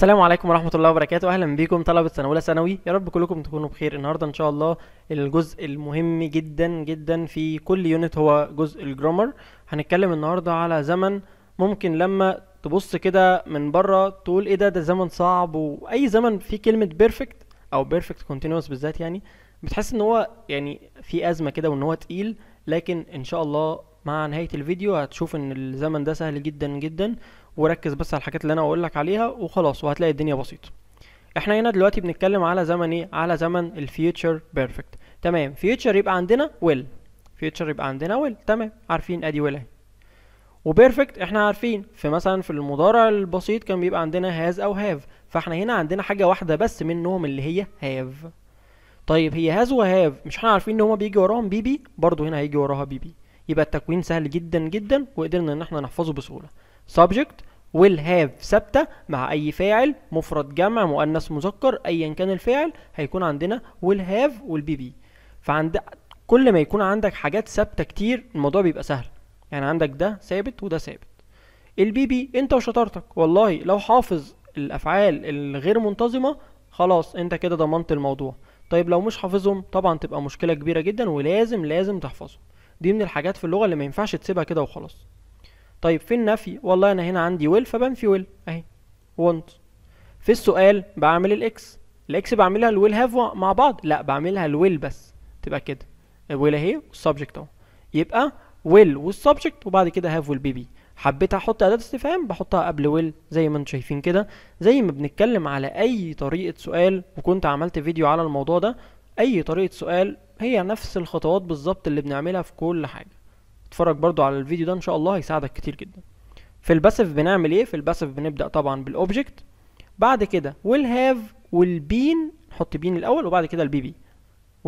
السلام عليكم ورحمة الله وبركاته أهلا بيكم طلبة سنة أولى ثانوي يا رب كلكم تكونوا بخير النهاردة إن شاء الله الجزء المهم جدا جدا في كل يونت هو جزء الجرامر هنتكلم النهاردة على زمن ممكن لما تبص كده من بره تقول إيه ده ده زمن صعب وأي زمن فيه كلمة بيرفكت أو بيرفكت كونتينوس بالذات يعني بتحس إن هو يعني في أزمة كده وإن هو تقيل لكن إن شاء الله مع نهاية الفيديو هتشوف إن الزمن ده سهل جدا جدا وركز بس على الحاجات اللي انا اقول لك عليها وخلاص وهتلاقي الدنيا بسيطه احنا هنا دلوقتي بنتكلم على زمن ايه على زمن الفيوتشر بيرفكت تمام فيوتشر يبقى عندنا ويل فيوتشر يبقى عندنا ويل تمام عارفين ادي ويل وبيرفكت احنا عارفين في مثلا في المضارع البسيط كان بيبقى عندنا هاز او هاف فاحنا هنا عندنا حاجه واحده بس منهم اللي هي هاف طيب هي هاز وهاف مش احنا عارفين ان هما بيجي وراهم بي بي برضه هنا هيجي وراها بي بي يبقى التكوين سهل جدا جدا وقدرنا ان احنا نحفظه بسهوله subject will have ثابتة مع أي فاعل مفرد جمع مؤنث مذكر أيا كان الفاعل هيكون عندنا will have والبي بي فعند كل ما يكون عندك حاجات ثابتة كتير الموضوع بيبقى سهل يعني عندك ده ثابت وده ثابت البي بي انت وشطارتك والله لو حافظ الأفعال الغير منتظمة خلاص انت كده ضمنت الموضوع طيب لو مش حافظهم طبعا تبقى مشكلة كبيرة جدا ولازم لازم تحفظهم دي من الحاجات في اللغة اللي ما ينفعش تسيبها كده وخلاص طيب في النفي والله انا هنا عندي ويل فبنفي ويل اهي وونت في السؤال بعمل الاكس الاكس بعملها الويل هاف مع بعض لا بعملها الويل بس تبقى كده الويل اهي والسبجكت اهو يبقى ويل والسبجكت وبعد كده هاف والبيبي بي حبيت احط اداه استفهام بحطها قبل ويل زي ما انتم شايفين كده زي ما بنتكلم على اي طريقه سؤال وكنت عملت فيديو على الموضوع ده اي طريقه سؤال هي نفس الخطوات بالظبط اللي بنعملها في كل حاجه اتفرج برضو على الفيديو ده ان شاء الله هيساعدك كتير جدا في الباسيف بنعمل ايه في الباسيف بنبدا طبعا بالاوبجكت بعد كده ويل هاف والبين نحط بين الاول وبعد كده البي بي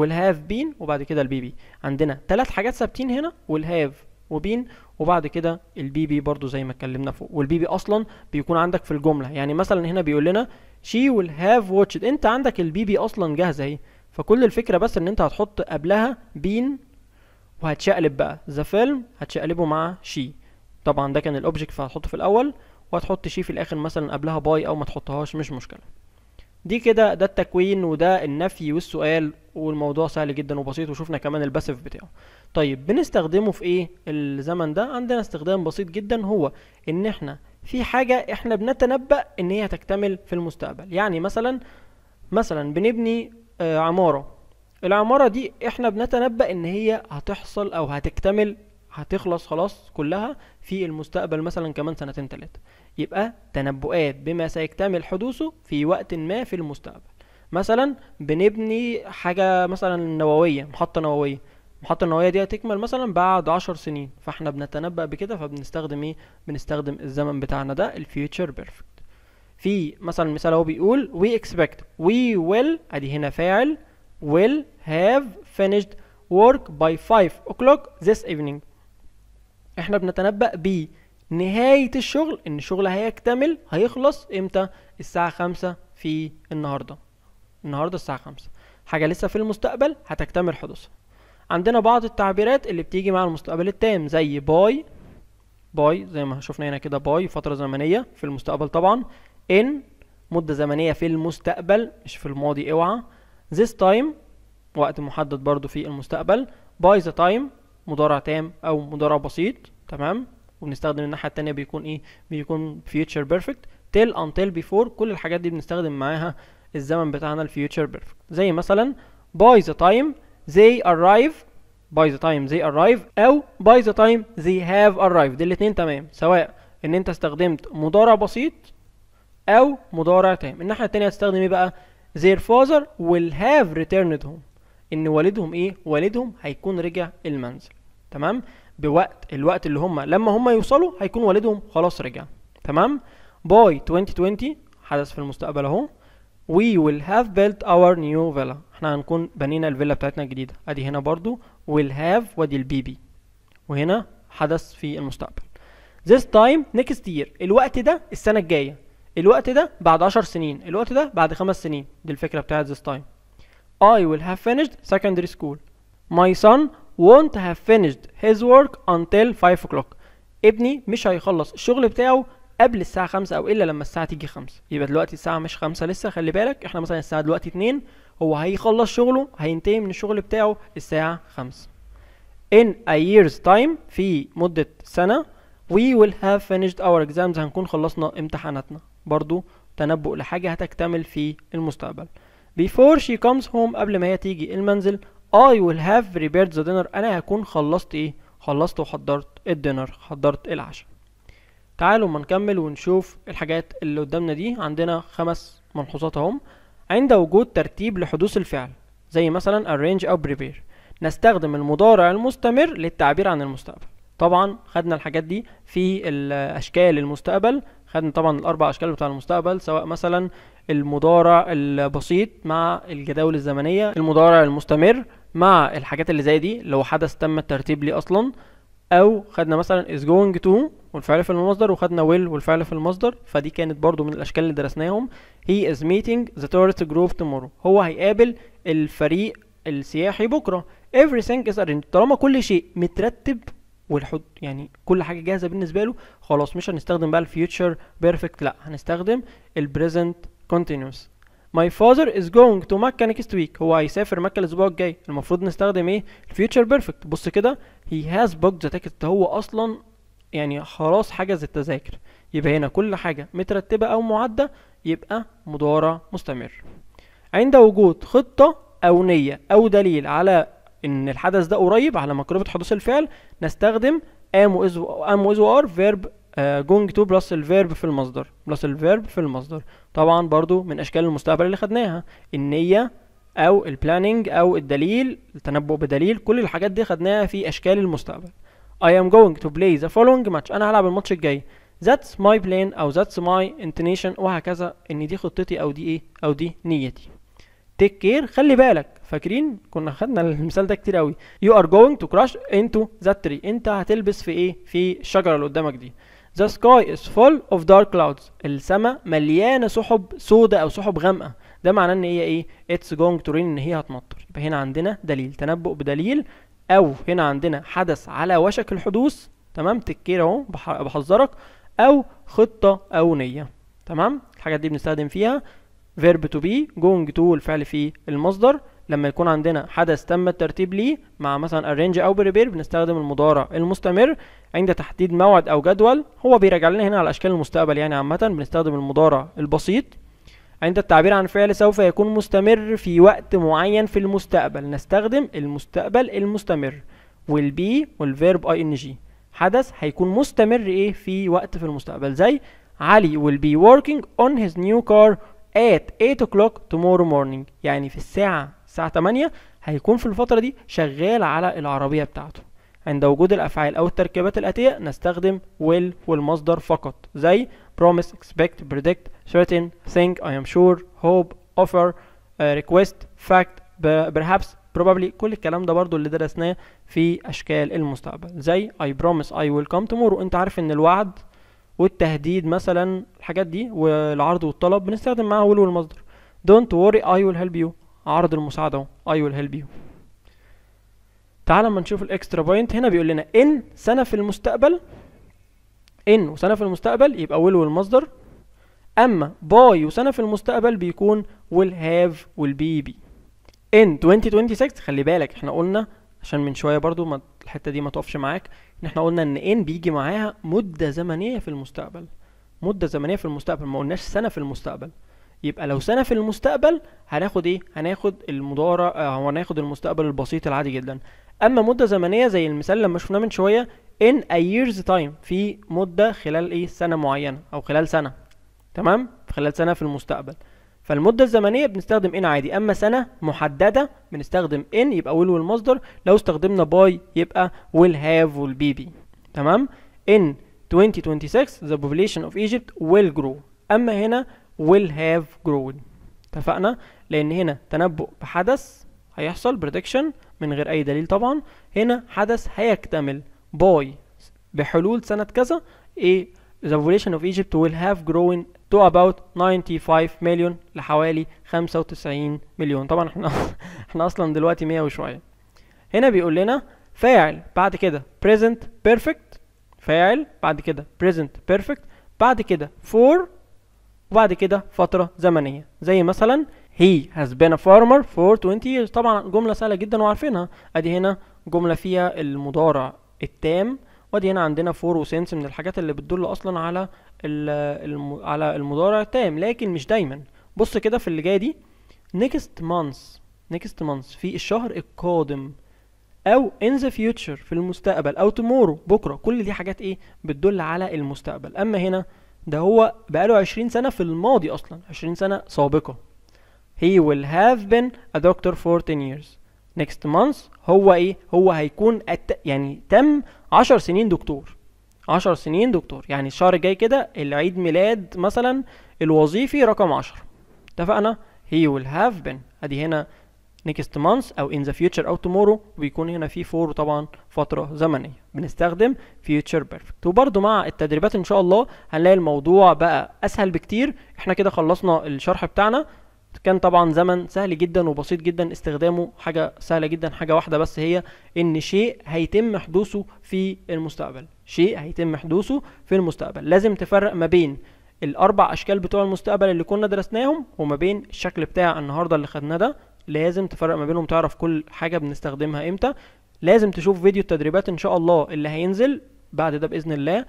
will have وبعد كده البي بي عندنا ثلاث حاجات ثابتين هنا ويل هاف وبين وبعد كده البي بي برضو زي ما اتكلمنا فوق والبي بي اصلا بيكون عندك في الجمله يعني مثلا هنا بيقول لنا شي ويل هاف watched انت عندك البي بي اصلا جاهزه اهي فكل الفكره بس ان انت هتحط قبلها بين وهتشقلب بقى ذا فيلم هتشقلبه مع شي طبعا ده كان الاوبجكت فهتحطه في الاول وهتحط شي في الاخر مثلا قبلها باي او ما تحطهاش مش مشكله دي كده ده التكوين وده النفي والسؤال والموضوع سهل جدا وبسيط وشفنا كمان الباسف بتاعه طيب بنستخدمه في ايه الزمن ده عندنا استخدام بسيط جدا هو ان احنا في حاجة احنا بنتنبأ ان هي هتكتمل في المستقبل يعني مثلا مثلا بنبني آه، عمارة العمارة دي احنا بنتنبأ ان هي هتحصل او هتكتمل هتخلص خلاص كلها في المستقبل مثلا كمان سنتين تلاتة يبقى تنبؤات بما سيكتمل حدوثه في وقت ما في المستقبل مثلا بنبني حاجة مثلا نووية محطة نووية المحطة النووية دي هتكمل مثلا بعد عشر سنين فاحنا بنتنبأ بكده فبنستخدم ايه بنستخدم الزمن بتاعنا ده الفيوتشر بيرفكت في مثلا مثال هو بيقول we expect we will ادي هنا فاعل will have finished work by 5 o'clock this evening احنا بنتنبأ بنهاية الشغل ان الشغل هيكتمل هيخلص امتى الساعة 5 في النهاردة النهاردة الساعة 5 حاجة لسه في المستقبل هتكتمل حدوثها عندنا بعض التعبيرات اللي بتيجي مع المستقبل التام زي باي باي زي ما شفنا هنا كده باي فترة زمنية في المستقبل طبعا ان مدة زمنية في المستقبل مش في الماضي اوعى this time وقت محدد برضو في المستقبل by the time مضارع تام او مضارع بسيط تمام وبنستخدم الناحية التانية بيكون ايه بيكون future perfect till until before كل الحاجات دي بنستخدم معاها الزمن بتاعنا الفيوتشر بيرفكت زي مثلا by the time they arrive by the time they arrive او by the time they have arrived دي الاتنين تمام سواء ان انت استخدمت مضارع بسيط او مضارع تام الناحية التانية هتستخدم ايه بقى their father will have returned home ان والدهم ايه والدهم هيكون رجع المنزل تمام بوقت الوقت اللي هم لما هم يوصلوا هيكون والدهم خلاص رجع تمام by 2020 حدث في المستقبل اهو we will have built our new villa احنا هنكون بنينا الفيلا بتاعتنا الجديدة ادي هنا برضو will have وادي البي بي وهنا حدث في المستقبل this time next year الوقت ده السنة الجاية الوقت ده بعد 10 سنين الوقت ده بعد 5 سنين دي الفكرة بتاعت this time I will have finished secondary school My son won't have finished his work until 5 o'clock ابني مش هيخلص الشغل بتاعه قبل الساعة 5 أو إلا لما الساعة تيجي 5 يبقى دلوقتي الساعة مش 5 لسه خلي بالك احنا مثلا الساعة دلوقتي 2 هو هيخلص شغله هينتهي من الشغل بتاعه الساعة 5 In a year's time في مدة سنة we will have finished our exams هنكون خلصنا امتحاناتنا برضو تنبؤ لحاجة هتكتمل في المستقبل before she comes home قبل ما هي تيجي المنزل I will have prepared the dinner أنا هكون خلصت إيه خلصت وحضرت الدينر حضرت العشاء تعالوا ما نكمل ونشوف الحاجات اللي قدامنا دي عندنا خمس ملحوظات اهم عند وجود ترتيب لحدوث الفعل زي مثلا arrange أو prepare نستخدم المضارع المستمر للتعبير عن المستقبل طبعا خدنا الحاجات دي في الأشكال المستقبل خدنا طبعا الاربع اشكال بتاع المستقبل سواء مثلا المضارع البسيط مع الجداول الزمنيه المضارع المستمر مع الحاجات اللي زي دي لو حدث تم الترتيب ليه اصلا او خدنا مثلا is going to والفعل في المصدر وخدنا will والفعل في المصدر فدي كانت برضو من الاشكال اللي درسناهم he is meeting the tourist group tomorrow هو هيقابل الفريق السياحي بكره everything is arranged طالما كل شيء مترتب والحد يعني كل حاجه جاهزه بالنسبه له خلاص مش هنستخدم بقى الفيوتشر بيرفكت لا هنستخدم البريزنت كونتينوس ماي فاذر از جوينج تو مكه next ويك هو هيسافر مكه الاسبوع الجاي المفروض نستخدم ايه الفيوتشر بيرفكت بص كده هي هاز booked ذا تيكت هو اصلا يعني خلاص حجز التذاكر يبقى هنا كل حاجه مترتبه او معده يبقى مضارع مستمر عند وجود خطه او نيه او دليل على ان الحدث ده قريب على مقربه حدوث الفعل نستخدم ام واز ام واز وار فيرب جونج تو بلس الفيرب في المصدر بلس الفيرب في المصدر طبعا برضو من اشكال المستقبل اللي خدناها النيه او البلاننج او الدليل التنبؤ بدليل كل الحاجات دي خدناها في اشكال المستقبل I am going to play the following match انا هلعب الماتش الجاي that's my plan او that's my intention وهكذا ان دي خطتي او دي ايه او دي نيتي تيك كير خلي بالك فاكرين كنا خدنا المثال ده كتير قوي يو ار جوينج تو كراش انتو ذا تري انت هتلبس في ايه في الشجره اللي قدامك دي ذا سكاي از فول اوف دارك كلاودز السماء مليانه سحب سوداء او سحب غامقه ده معناه ان هي ايه اتس جوينج تو رين ان هي هتمطر يبقى هنا عندنا دليل تنبؤ بدليل او هنا عندنا حدث على وشك الحدوث تمام تكير اهو بحذرك او خطه او نيه تمام الحاجات دي بنستخدم فيها فيرب تو بي جوينج تو الفعل في المصدر لما يكون عندنا حدث تم الترتيب ليه مع مثلا ارينج او بريبير بنستخدم المضارع المستمر عند تحديد موعد او جدول هو بيراجع لنا هنا على اشكال المستقبل يعني عامه بنستخدم المضارع البسيط عند التعبير عن فعل سوف يكون مستمر في وقت معين في المستقبل نستخدم المستقبل المستمر والبي والفيرب اي ان جي حدث هيكون مستمر ايه في وقت في المستقبل زي علي will be working on his new car at 8 o'clock tomorrow morning يعني في الساعة الساعة 8 هيكون في الفترة دي شغال على العربية بتاعته عند وجود الأفعال أو التركيبات الآتية نستخدم will والمصدر فقط زي promise, expect, predict, certain, think, I am sure, hope, offer, uh, request, fact, perhaps, probably كل الكلام ده برضو اللي درسناه في أشكال المستقبل زي I promise I will come tomorrow أنت عارف إن الوعد والتهديد مثلا الحاجات دي والعرض والطلب بنستخدم معاها will والمصدر don't worry I will help you عرض المساعدة اهو I will help you تعال اما نشوف الاكسترا بوينت هنا بيقول لنا ان سنة في المستقبل ان وسنة في المستقبل يبقى will والمصدر اما باي وسنة في المستقبل بيكون will have will be be ان 2026 خلي بالك احنا قلنا عشان من شوية برضو ما الحتة دي ما تقفش معاك ان احنا قلنا ان ان بيجي معاها مده زمنيه في المستقبل مده زمنيه في المستقبل ما قلناش سنه في المستقبل يبقى لو سنه في المستقبل هناخد ايه هناخد المضارع او آه، هناخد المستقبل البسيط العادي جدا اما مده زمنيه زي المثال لما شفناه من شويه in a year's time في مده خلال ايه سنه معينه او خلال سنه تمام خلال سنه في المستقبل فالمدة الزمنية بنستخدم ان عادي اما سنة محددة بنستخدم ان يبقى will والمصدر لو استخدمنا باي يبقى will have والبيبي تمام in 2026 the population of Egypt will grow اما هنا will have grown اتفقنا لان هنا تنبؤ بحدث هيحصل prediction من غير اي دليل طبعا هنا حدث هيكتمل باي بحلول سنة كذا ايه the population of Egypt will have grown to about 95 million لحوالي 95 مليون طبعا احنا احنا اصلا دلوقتي 100 وشويه هنا بيقول لنا فاعل بعد كده present perfect فاعل بعد كده present perfect بعد كده for وبعد كده فترة زمنية زي مثلا he has been a farmer for 20 years طبعا جملة سهلة جدا وعارفينها ادي هنا جملة فيها المضارع التام وادي هنا عندنا فور وسنس من الحاجات اللي بتدل اصلا على على المضارع التام لكن مش دايما بص كده في اللي جايه دي next month next month في الشهر القادم او in the future في المستقبل او tomorrow بكره كل دي حاجات ايه بتدل على المستقبل اما هنا ده هو بقاله 20 سنه في الماضي اصلا 20 سنه سابقه he will have been a doctor for 10 years next month هو ايه هو هيكون يعني تم 10 سنين دكتور 10 سنين دكتور يعني الشهر الجاي كده العيد ميلاد مثلا الوظيفي رقم 10 اتفقنا he will have been ادي هنا next month او in the future او tomorrow ويكون هنا في فور طبعا فترة زمنية بنستخدم future perfect وبرده مع التدريبات ان شاء الله هنلاقي الموضوع بقى اسهل بكتير احنا كده خلصنا الشرح بتاعنا كان طبعا زمن سهل جدا وبسيط جدا استخدامه حاجة سهلة جدا حاجة واحدة بس هي ان شيء هيتم حدوثه في المستقبل شيء هيتم حدوثه في المستقبل لازم تفرق ما بين الاربع اشكال بتوع المستقبل اللي كنا درسناهم وما بين الشكل بتاع النهارده اللي خدناه ده لازم تفرق ما بينهم تعرف كل حاجه بنستخدمها امتى لازم تشوف فيديو التدريبات ان شاء الله اللي هينزل بعد ده باذن الله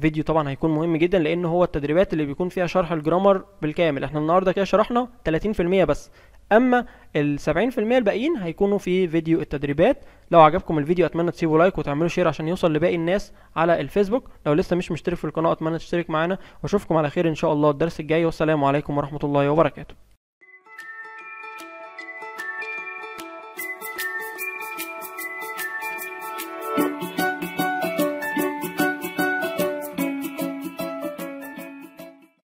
فيديو طبعا هيكون مهم جدا لان هو التدريبات اللي بيكون فيها شرح الجرامر بالكامل احنا النهارده كده شرحنا 30% بس اما ال 70% الباقيين هيكونوا في فيديو التدريبات لو عجبكم الفيديو اتمنى تسيبوا لايك وتعملوا شير عشان يوصل لباقي الناس على الفيسبوك لو لسه مش مشترك في القناه اتمنى تشترك معانا واشوفكم على خير ان شاء الله الدرس الجاي والسلام عليكم ورحمه الله وبركاته